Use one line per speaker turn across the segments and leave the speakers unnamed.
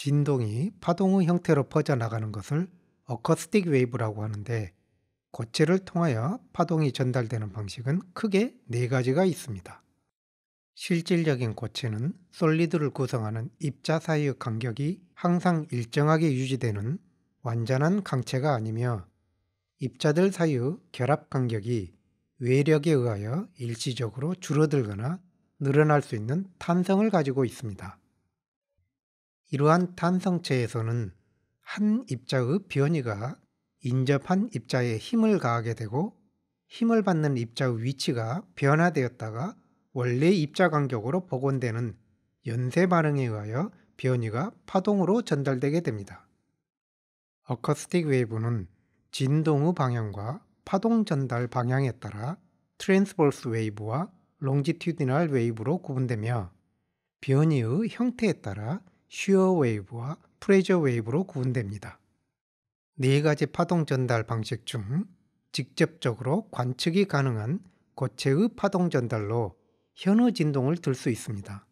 진동이 파동의 형태로 퍼져나가는 것을 어커스틱 웨이브라고 하는데 고체를 통하여 파동이 전달되는 방식은 크게 네 가지가 있습니다. 실질적인 고체는 솔리드를 구성하는 입자 사이의 간격이 항상 일정하게 유지되는 완전한 강체가 아니며 입자들 사이의 결합 간격이 외력에 의하여 일시적으로 줄어들거나 늘어날 수 있는 탄성을 가지고 있습니다. 이러한 탄성체에서는 한 입자의 변이가 인접한 입자에 힘을 가하게 되고 힘을 받는 입자의 위치가 변화되었다가 원래 입자 간격으로 복원되는 연쇄 반응에 의하여 변이가 파동으로 전달되게 됩니다. 어커스틱 웨이브는 진동의 방향과 파동 전달 방향에 따라 트랜스볼스 웨이브와 롱지튜디널 웨이브로 구분되며 변이의 형태에 따라 슈어 웨이브와 프레저 웨이브로 구분됩니다. 네 가지 파동 전달 방식 중 직접적으로 관측이 가능한 고체의 파동 전달로 현우 진동을 들 수 있습니다.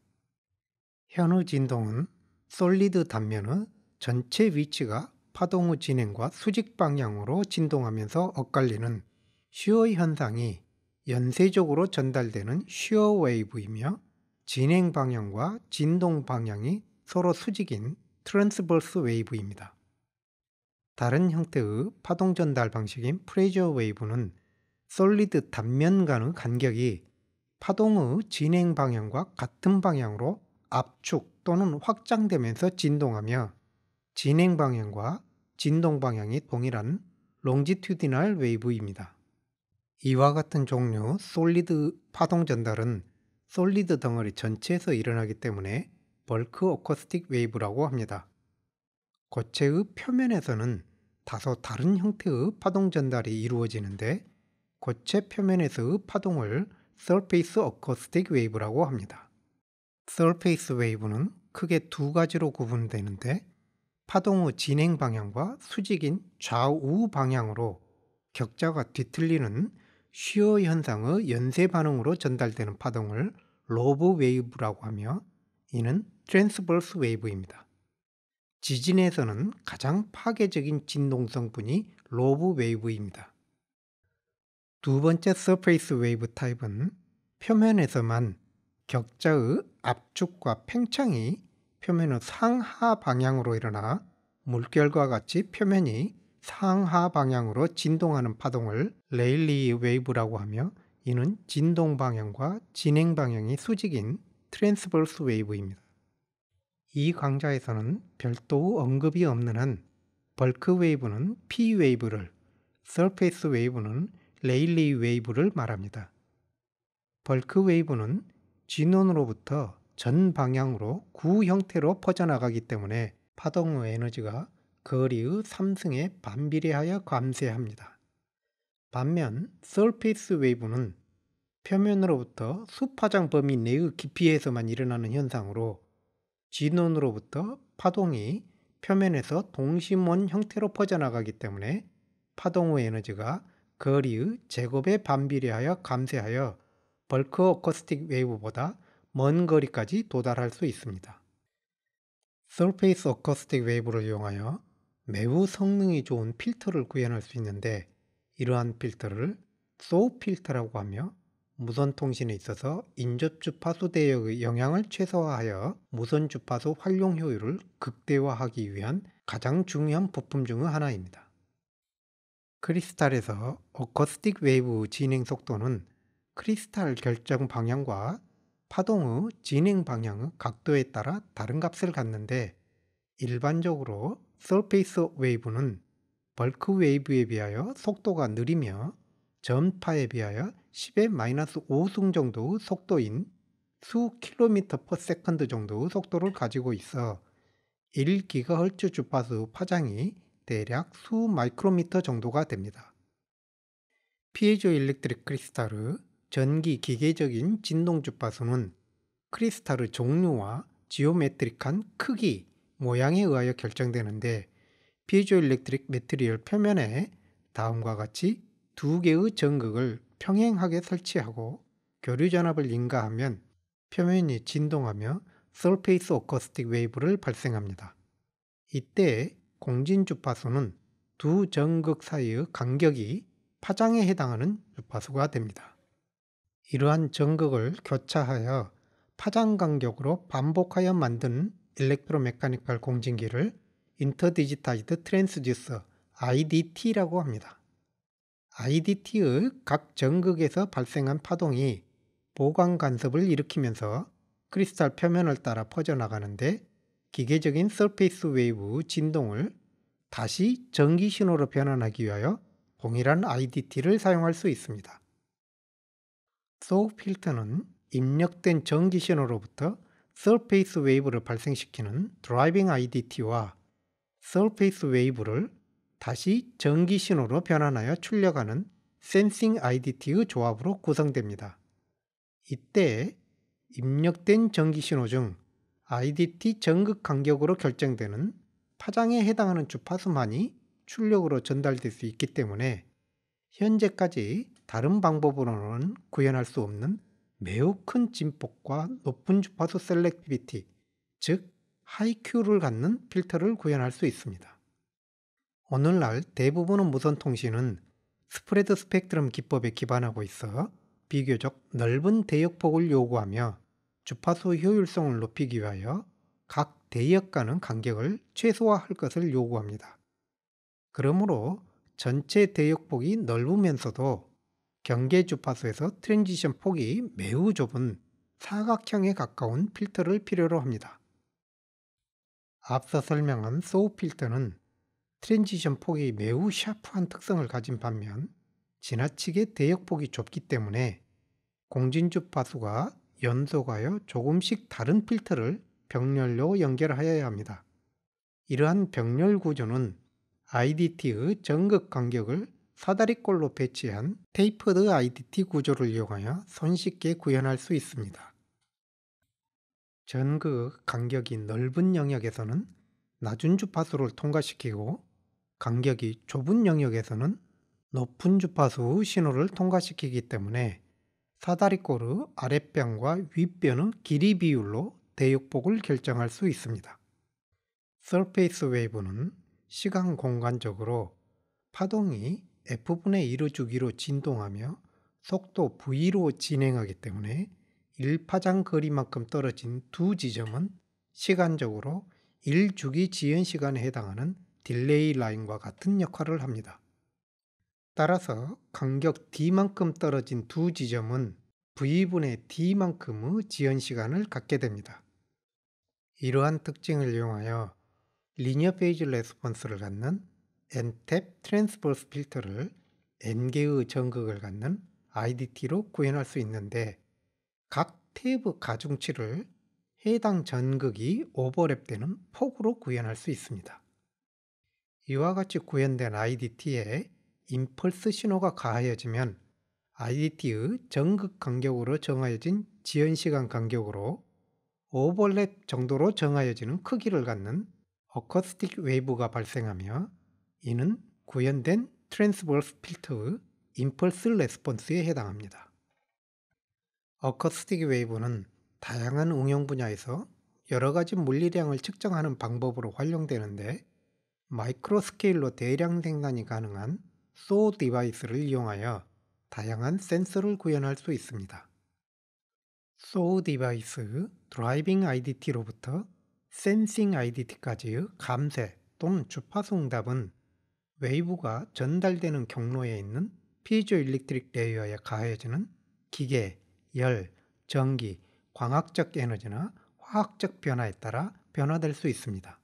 현우 진동은 솔리드 단면의 전체 위치가 파동의 진행과 수직 방향으로 진동하면서 엇갈리는 슈어 현상이 연쇄적으로 전달되는 슈어 웨이브이며 진행 방향과 진동 방향이 서로 수직인 트랜스버스 웨이브입니다. 다른 형태의 파동 전달 방식인 프레저 웨이브는 솔리드 단면 간의 간격이 파동의 진행 방향과 같은 방향으로 압축 또는 확장되면서 진동하며 진행 방향과 진동 방향이 동일한 롱지튜디널 웨이브입니다. 이와 같은 종류 솔리드 파동 전달은 솔리드 덩어리 전체에서 일어나기 때문에 벌크 어쿠스틱 웨이브라고 합니다. 거체의 표면에서는 다소 다른 형태의 파동 전달이 이루어지는데 거체 표면에서의 파동을 surface acoustic wave라고 합니다. surface wave는 크게 두 가지로 구분되는데 파동의 진행 방향과 수직인 좌우 방향으로 격자가 뒤틀리는 쉬어 현상의 연쇄 반응으로 전달되는 파동을 로브 웨이브라고 하며 이는 트랜스버스 웨이브입니다. 지진에서는 가장 파괴적인 진동성분이 로브 웨이브입니다. 두 번째 서페이스 웨이브 타입은 표면에서만 격자의 압축과 팽창이 표면의 상하 방향으로 일어나 물결과 같이 표면이 상하 방향으로 진동하는 파동을 레일리 웨이브라고 하며 이는 진동 방향과 진행 방향이 수직인 트랜스버스 웨이브입니다. 이 강좌에서는 별도 언급이 없는 한 벌크 웨이브는 P 웨이브를, 서페이스 웨이브는 레일리 웨이브를 말합니다. 벌크 웨이브는 진원으로부터 전 방향으로 구 형태로 퍼져나가기 때문에 파동 에너지가 거리의 3승에 반비례하여 감쇄합니다. 반면 서페이스 웨이브는 표면으로부터 수파장 범위 내의 깊이에서만 일어나는 현상으로 진원으로부터 파동이 표면에서 동심원 형태로 퍼져나가기 때문에 파동 후 에너지가 거리의 제곱에 반비례하여 감쇄하여 벌크 어커스틱 웨이브보다 먼 거리까지 도달할 수 있습니다. 서페이스 어커스틱 웨이브를 이용하여 매우 성능이 좋은 필터를 구현할 수 있는데 이러한 필터를 소우 필터라고 하며 무선 통신에 있어서 인접 주파수 대역의 영향을 최소화하여 무선 주파수 활용 효율을 극대화하기 위한 가장 중요한 부품 중의 하나입니다. 크리스탈에서 어커스틱 웨이브 진행 속도는 크리스탈 결정 방향과 파동의 진행 방향의 각도에 따라 다른 값을 갖는데 일반적으로 서페이스 웨이브는 벌크 웨이브에 비하여 속도가 느리며 전파에 비하여 10의 마이너스 5승 정도 속도인 수 킬로미터 퍼 세컨드 정도 속도를 가지고 있어 1기가헐츠 주파수 파장이 대략 수 마이크로미터 정도가 됩니다. 피에조 일렉트릭 크리스탈의 전기 기계적인 진동 주파수는 크리스탈의 종류와 지오메트릭한 크기, 모양에 의하여 결정되는데 피에조 일렉트릭 메트리얼 표면에 다음과 같이 두 개의 전극을 평행하게 설치하고 교류 전압을 인가하면 표면이 진동하며 솔페이스 오커스틱 웨이브를 발생합니다. 이때 공진 주파수는 두 전극 사이의 간격이 파장에 해당하는 주파수가 됩니다. 이러한 전극을 교차하여 파장 간격으로 반복하여 만든 일렉트로메카니컬 공진기를 인터디지타이드 트랜스듀서 IDT라고 합니다. IDT의 각 전극에서 발생한 파동이 보관 간섭을 일으키면서 크리스탈 표면을 따라 퍼져나가는데 기계적인 서페이스 웨이브 진동을 다시 전기 신호로 변환하기 위하여 동일한 IDT를 사용할 수 있습니다. 소우 필터는 입력된 전기 신호로부터 서페이스 웨이브를 발생시키는 드라이빙 IDT와 서페이스 웨이브를 다시 전기 신호로 변환하여 출력하는 센싱 IDT의 조합으로 구성됩니다. 이때 입력된 전기 신호 중 IDT 전극 간격으로 결정되는 파장에 해당하는 주파수만이 출력으로 전달될 수 있기 때문에 현재까지 다른 방법으로는 구현할 수 없는 매우 큰 진폭과 높은 주파수 셀렉티비티, 즉 하이큐를 갖는 필터를 구현할 수 있습니다. 오늘날 대부분의 무선통신은 스프레드 스펙트럼 기법에 기반하고 있어 비교적 넓은 대역폭을 요구하며 주파수 효율성을 높이기 위하여 각 대역 간의 간격을 최소화할 것을 요구합니다. 그러므로 전체 대역폭이 넓으면서도 경계 주파수에서 트랜지션 폭이 매우 좁은 사각형에 가까운 필터를 필요로 합니다. 앞서 설명한 소우 필터는 트랜지션 폭이 매우 샤프한 특성을 가진 반면 지나치게 대역폭이 좁기 때문에 공진주 파수가 연속하여 조금씩 다른 필터를 병렬로 연결하여야 합니다. 이러한 병렬 구조는 IDT의 전극 간격을 사다리꼴로 배치한 테이퍼드 IDT 구조를 이용하여 손쉽게 구현할 수 있습니다. 전극 간격이 넓은 영역에서는 낮은 주파수를 통과시키고 간격이 좁은 영역에서는 높은 주파수 신호를 통과시키기 때문에 사다리꼴의 아랫변과 윗변의 길이 비율로 대역폭을 결정할 수 있습니다. 서페이스 웨이브는 시간 공간적으로 파동이 f분의 1의 주기로 진동하며 속도 v로 진행하기 때문에 1파장 거리만큼 떨어진 두 지점은 시간적으로 1주기 지연 시간에 해당하는 딜레이 라인과 같은 역할을 합니다. 따라서 간격 d만큼 떨어진 두 지점은 v분의 d만큼의 지연 시간을 갖게 됩니다. 이러한 특징을 이용하여 리니어 페이지 레스폰스를 갖는 n탭 트랜스버스 필터를 n개의 전극을 갖는 IDT로 구현할 수 있는데 각 탭의 가중치를 해당 전극이 오버랩되는 폭으로 구현할 수 있습니다. 이와 같이 구현된 IDT에 임펄스 신호가 가하여지면 IDT의 전극 간격으로 정하여진 지연 시간 간격으로 오버랩 정도로 정하여지는 크기를 갖는 어커스틱 웨이브가 발생하며 이는 구현된 트랜스버스 필터의 임펄스 레스폰스에 해당합니다. 어커스틱 웨이브는 다양한 응용 분야에서 여러 가지 물리량을 측정하는 방법으로 활용되는데 마이크로 스케일로 대량 생산이 가능한 소 디바이스를 이용하여 다양한 센서를 구현할 수 있습니다. 소 디바이스 드라이빙 IDT로부터 센싱 IDT까지의 감세 또는 주파수 응답은 웨이브가 전달되는 경로에 있는 피조일렉트릭 레이어에 가해지는 기계, 열, 전기, 광학적 에너지나 화학적 변화에 따라 변화될 수 있습니다.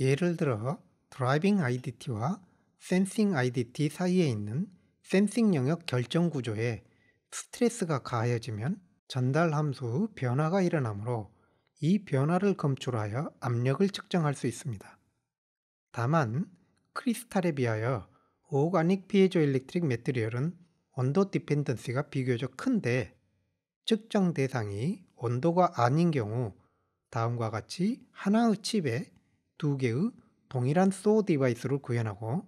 예를 들어 드라이빙 IDT와 센싱 IDT 사이에 있는 센싱 영역 결정 구조에 스트레스가 가해지면 전달 함수 변화가 일어나므로 이 변화를 검출하여 압력을 측정할 수 있습니다. 다만 크리스탈에 비하여 오가닉 피에조 일렉트릭 매트리얼은 온도 디펜던스가 비교적 큰데 측정 대상이 온도가 아닌 경우 다음과 같이 하나의 칩에 두 개의 동일한 소 디바이스를 구현하고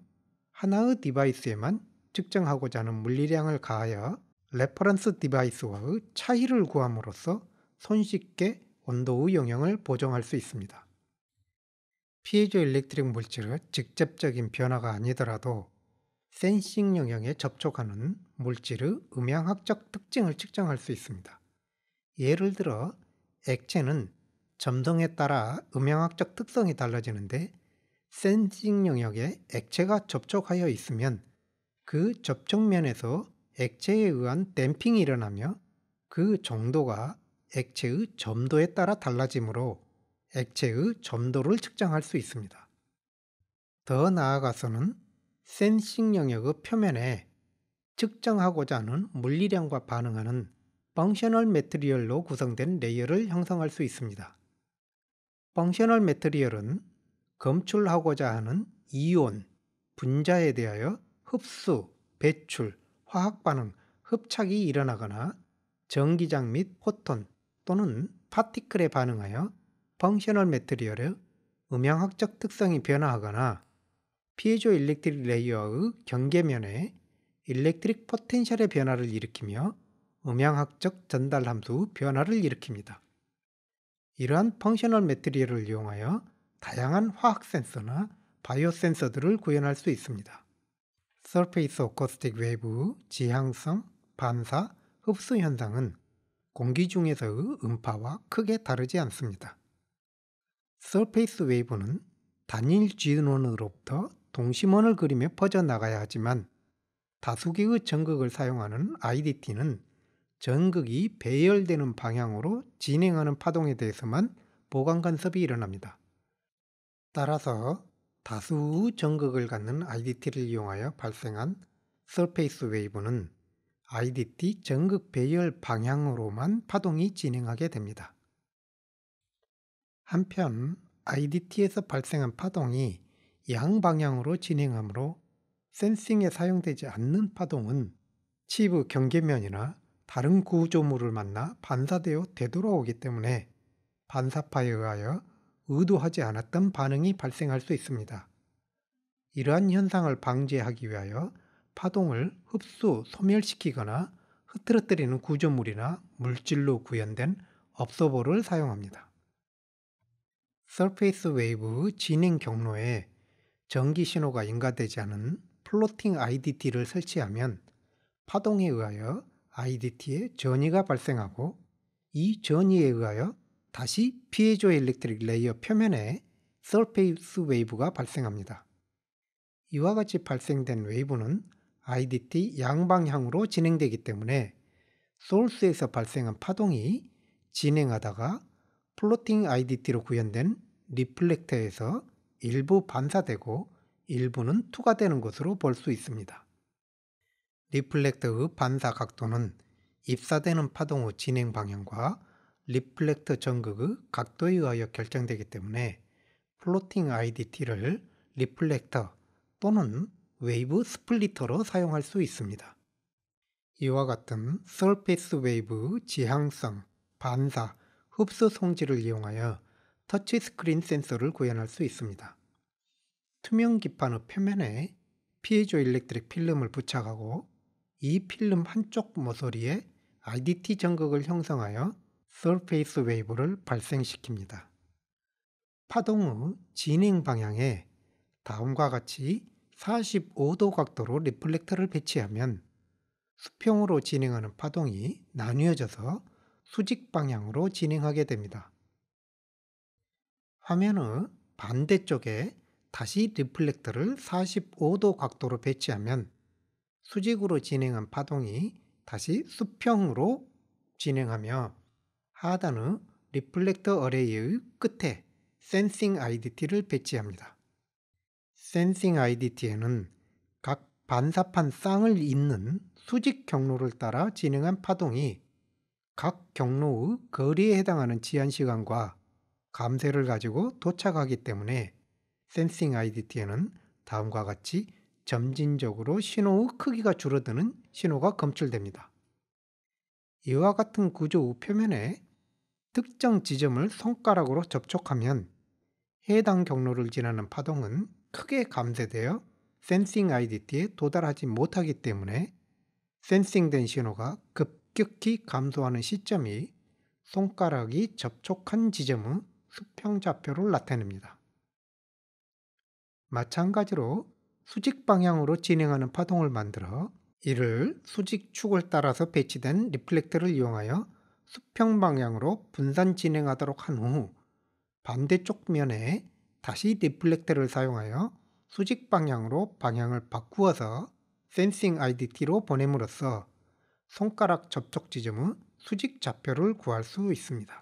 하나의 디바이스에만 측정하고자 하는 물리량을 가하여 레퍼런스 디바이스와의 차이를 구함으로써 손쉽게 온도의 영향을 보정할 수 있습니다. 피에조일렉트릭 물질의 직접적인 변화가 아니더라도 센싱 영역에 접촉하는 물질의 음향학적 특징을 측정할 수 있습니다. 예를 들어 액체는 점성에 따라 음향학적 특성이 달라지는데 센싱 영역에 액체가 접촉하여 있으면 그 접촉면에서 액체에 의한 댐핑이 일어나며 그 정도가 액체의 점도에 따라 달라지므로 액체의 점도를 측정할 수 있습니다. 더 나아가서는 센싱 영역의 표면에 측정하고자 하는 물리량과 반응하는 펑셔널 매트리얼로 구성된 레이어를 형성할 수 있습니다. 펑셔널 메트리얼은 검출하고자 하는 이온, 분자에 대하여 흡수, 배출, 화학 반응, 흡착이 일어나거나 전기장 및 포톤 또는 파티클에 반응하여 펑셔널 메트리얼의 음향학적 특성이 변화하거나 피에조 일렉트릭 레이어의 경계면에 일렉트릭 포텐셜의 변화를 일으키며 음향학적 전달 함수 변화를 일으킵니다. 이러한 펑셔널 매트리얼을 이용하여 다양한 화학 센서나 바이오 센서들을 구현할 수 있습니다. 서페이스 어쿠스틱 웨이브, 지향성, 반사, 흡수 현상은 공기 중에서의 음파와 크게 다르지 않습니다. 서페이스 웨이브는 단일 진원으로부터 동심원을 그리며 퍼져나가야 하지만 다수기의 전극을 사용하는 IDT는 전극이 배열되는 방향으로 진행하는 파동에 대해서만 보강 간섭이 일어납니다. 따라서 다수 전극을 갖는 IDT를 이용하여 발생한 서페이스 웨이브는 IDT 전극 배열 방향으로만 파동이 진행하게 됩니다. 한편 IDT에서 발생한 파동이 양방향으로 진행하므로 센싱에 사용되지 않는 파동은 치부 경계면이나 다른 구조물을 만나 반사되어 되돌아오기 때문에 반사파에 의하여 의도하지 않았던 반응이 발생할 수 있습니다. 이러한 현상을 방지하기 위하여 파동을 흡수, 소멸시키거나 흐트러뜨리는 구조물이나 물질로 구현된 업소버를 사용합니다. 서페이스 웨이브 진행 경로에 전기 신호가 인가되지 않은 플로팅 IDT를 설치하면 파동에 의하여 IDT의 전이가 발생하고 이 전이에 의하여 다시 피에조일렉트릭 레이어 표면에 서페이스 웨이브가 발생합니다. 이와 같이 발생된 웨이브는 IDT 양방향으로 진행되기 때문에 소울스에서 발생한 파동이 진행하다가 플로팅 IDT로 구현된 리플렉터에서 일부 반사되고 일부는 투과되는 것으로 볼 수 있습니다. 리플렉터의 반사 각도는 입사되는 파동의 진행 방향과 리플렉터 전극의 각도에 의하여 결정되기 때문에 플로팅 IDT를 리플렉터 또는 웨이브 스플리터로 사용할 수 있습니다. 이와 같은 서페이스 웨이브 지향성, 반사, 흡수 성질을 이용하여 터치스크린 센서를 구현할 수 있습니다. 투명 기판의 표면에 피에조 일렉트릭 필름을 부착하고 이 필름 한쪽 모서리에 IDT 전극을 형성하여 서페이스 웨이브를 발생시킵니다. 파동 후 진행 방향에 다음과 같이 45도 각도로 리플렉터를 배치하면 수평으로 진행하는 파동이 나뉘어져서 수직 방향으로 진행하게 됩니다. 화면의 반대쪽에 다시 리플렉터를 45도 각도로 배치하면 수직으로 진행한 파동이 다시 수평으로 진행하며 하단의 리플렉터 어레이의 끝에 센싱 IDT를 배치합니다. 센싱 IDT에는 각 반사판 쌍을 잇는 수직 경로를 따라 진행한 파동이 각 경로의 거리에 해당하는 지한 시간과 감세를 가지고 도착하기 때문에 센싱 IDT에는 다음과 같이 점진적으로 신호의 크기가 줄어드는 신호가 검출됩니다. 이와 같은 구조우 표면에 특정 지점을 손가락으로 접촉하면 해당 경로를 지나는 파동은 크게 감쇄되어 센싱 i d t 에 도달하지 못하기 때문에 센싱된 신호가 급격히 감소하는 시점이 손가락이 접촉한 지점의 수평 좌표를 나타냅니다. 마찬가지로 수직 방향으로 진행하는 파동을 만들어 이를 수직 축을 따라서 배치된 리플렉터를 이용하여 수평 방향으로 분산 진행하도록 한 후 반대쪽 면에 다시 리플렉터를 사용하여 수직 방향으로 방향을 바꾸어서 센싱 IDT로 보냄으로써 손가락 접촉 지점의 수직 좌표를 구할 수 있습니다.